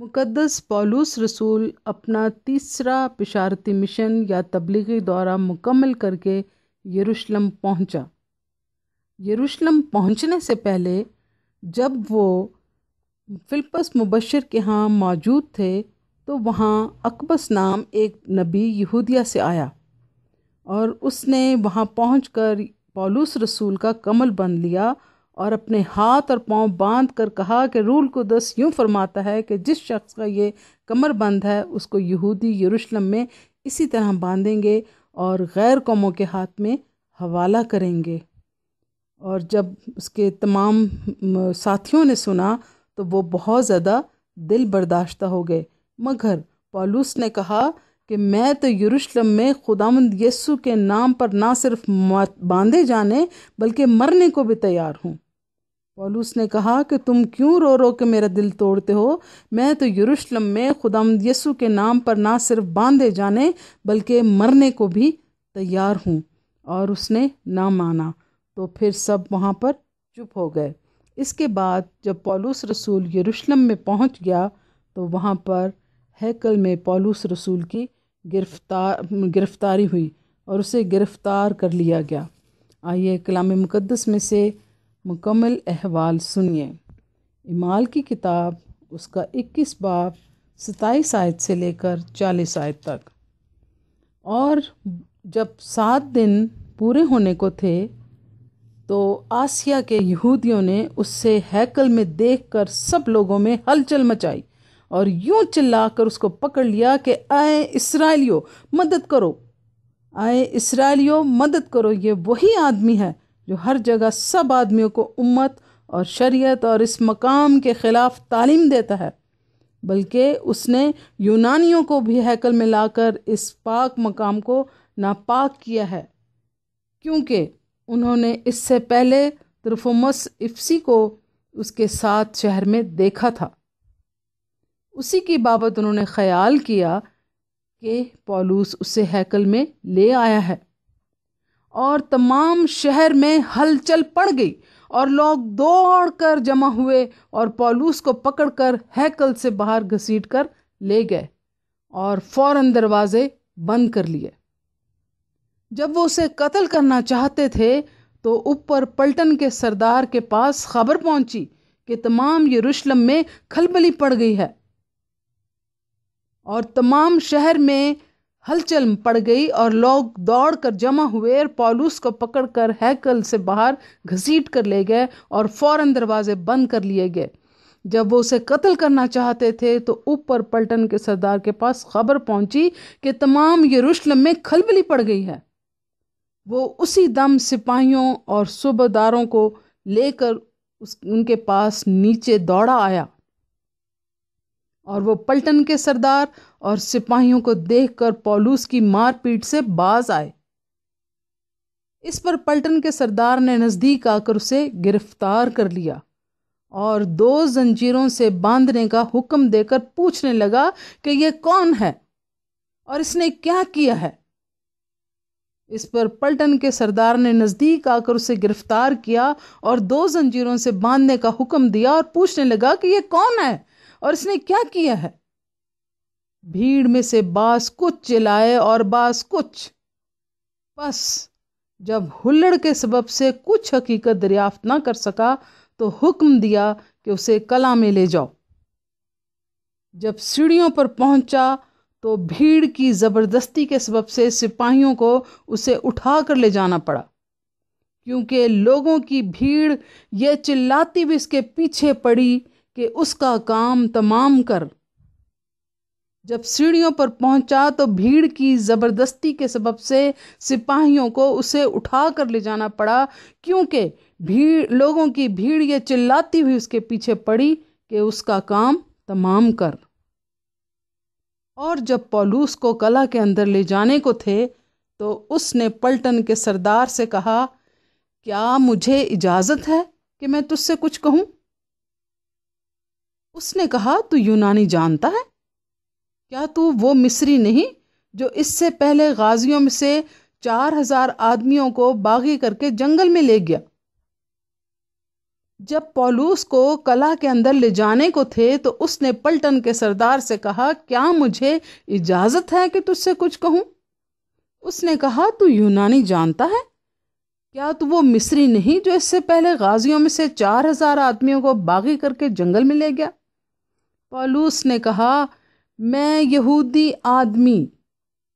मुक़दस पौलूस रसूल अपना तीसरा पिशारती मिशन या तबलीगी दौरा मुकम्मल करके यरूशलम पहुंचा। यरूशलम पहुंचने से पहले जब वो फिलपस मुबशर के यहाँ मौजूद थे तो वहाँ अकबस नाम एक नबी यहूदिया से आया और उसने वहाँ पहुँच कर पौलुस रसूल का कमल बन लिया और अपने हाथ और पांव बांध कर कहा कि रूल को दस यूँ फरमाता है कि जिस शख्स का ये कमर बंद है उसको यहूदी यरूशलम में इसी तरह बांधेंगे और गैर कौमों के हाथ में हवाला करेंगे और जब उसके तमाम साथियों ने सुना तो वो बहुत ज़्यादा दिल बर्दाश्त हो गए मगर पॉलूस ने कहा कि मैं तो यरूशलेम में खुदामंद यस्सु के नाम पर ना सिर्फ बांधे जाने बल्कि मरने को भी तैयार हूँ पौलूस ने कहा कि तुम क्यों रो रो के मेरा दिल तोड़ते हो मैं तो यरूशलेम में खुदाम यसु के नाम पर ना सिर्फ बांधे जाने बल्कि मरने को भी तैयार हूँ और उसने ना माना तो फिर सब वहाँ पर चुप हो गए इसके बाद जब पौलूस रसूल यरूशलेम में पहुँच गया तो वहाँ पर हैकल में पौलूस रसूल की गिरफ्तार गिरफ्तारी हुई और उसे गिरफ़्तार कर लिया गया आइए कलाम मुक़दस में से मुकम्मल अहवाल सुनिए इमाल की किताब उसका 21 बाब सताईस आयत से लेकर चालीस आयत तक और जब सात दिन पूरे होने को थे तो आसिया के यहूदियों ने उससे हैकल में देखकर सब लोगों में हलचल मचाई और यूं चिल्लाकर उसको पकड़ लिया कि आए इसराइलियो मदद करो आए इसराइलियो मदद करो ये वही आदमी है जो हर जगह सब आदमियों को उम्मत और शरीयत और इस मकाम के ख़िलाफ़ तालीम देता है बल्कि उसने यूनानियों को भी हैकल में लाकर इस पाक मकाम को नापाक किया है क्योंकि उन्होंने इससे पहले त्रफोमस इफ्सी को उसके साथ शहर में देखा था उसी की बाबत उन्होंने ख्याल किया कि पॉलूस उसे हैकल में ले आया है और तमाम शहर में हलचल पड़ गई और लोग दौड़ कर जमा हुए और पॉलूस को पकड़कर हैकल से बाहर घसीट कर ले गए और फौरन दरवाजे बंद कर लिए जब वो उसे कत्ल करना चाहते थे तो ऊपर पलटन के सरदार के पास खबर पहुंची कि तमाम यरूशलेम में खलबली पड़ गई है और तमाम शहर में हलचल पड़ गई और लोग दौड़कर जमा हुए और पॉलूस को पकड़कर हैकल से बाहर घसीट कर ले गए और फौरन दरवाजे बंद कर लिए गए जब वो उसे कत्ल करना चाहते थे तो ऊपर पलटन के सरदार के पास खबर पहुंची कि तमाम यरूशलेम में खलबली पड़ गई है वो उसी दम सिपाहियों और सूबेदारों को लेकर उस उनके पास नीचे दौड़ा आया और वो पलटन के सरदार और सिपाहियों को देखकर पौलूस की मारपीट से बाज आए इस पर पलटन के सरदार ने नज़दीक आकर उसे गिरफ्तार कर लिया और दो जंजीरों से बांधने का हुक्म देकर पूछने लगा कि यह कौन है और इसने क्या किया है इस पर पलटन के सरदार ने नज़दीक आकर उसे गिरफ्तार किया और दो जंजीरों से बांधने का हुक्म दिया और पूछने लगा कि यह कौन है और इसने क्या किया है भीड़ में से बास कुछ चिल्लाए और बास कुछ बस जब हुल्लड़ के सबब से कुछ हकीकत दरियाफ्त ना कर सका तो हुक्म दिया कि उसे कला में ले जाओ जब सीढ़ियों पर पहुंचा तो भीड़ की ज़बरदस्ती के सबब से सिपाहियों को उसे उठा कर ले जाना पड़ा क्योंकि लोगों की भीड़ यह चिल्लाती भी इसके पीछे पड़ी कि उसका काम तमाम कर जब सीढ़ियों पर पहुंचा तो भीड़ की ज़बरदस्ती के सबब से सिपाहियों को उसे उठा कर ले जाना पड़ा क्योंकि भीड़ लोगों की भीड़ ये चिल्लाती हुई उसके पीछे पड़ी कि उसका काम तमाम कर और जब पौलूस को कला के अंदर ले जाने को थे तो उसने पलटन के सरदार से कहा क्या मुझे इजाज़त है कि मैं तुझसे कुछ कहूँ उसने कहा तू यूनानी जानता है क्या तू वो मिस्री नहीं जो इससे पहले गाजियों में से चार हजार आदमियों को बागी करके जंगल में ले गया जब पौलूस को कला के अंदर ले जाने को थे तो उसने पलटन के सरदार से कहा क्या मुझे इजाज़त है कि तुझसे कुछ कहूं उसने कहा तू यूनानी जानता है क्या तू वो मिस्री नहीं जो इससे पहले गाजियों में से चार हजार आदमियों को बागी करके जंगल में ले गया पौलुस ने कहा मैं यहूदी आदमी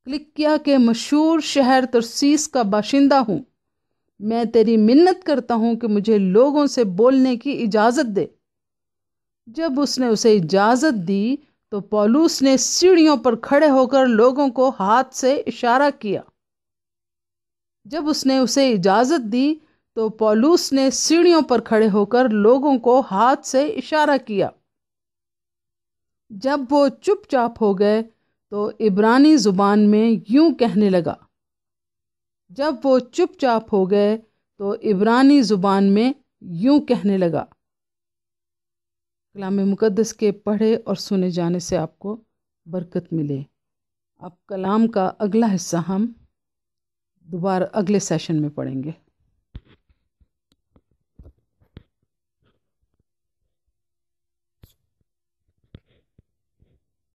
क्लिकिया के मशहूर शहर तरसीस का बाशिंदा हूँ मैं तेरी मिन्नत करता हूँ कि मुझे लोगों से बोलने की इजाज़त दे जब उसने उसे इजाज़त दी तो पॉलूस ने सीढ़ियों पर खड़े होकर लोगों को हाथ से इशारा किया जब उसने उसे इजाज़त दी तो पौलूस ने सीढ़ियों पर खड़े होकर लोगों को हाथ से इशारा किया जब वो चुपचाप हो गए तो इब्रानी ज़ुबान में यूं कहने लगा जब वो चुपचाप हो गए तो इब्रानी ज़ुबान में यूं कहने लगा कलाम मुकदस के पढ़े और सुने जाने से आपको बरकत मिले अब कलाम का अगला हिस्सा हम दोबारा अगले सेशन में पढ़ेंगे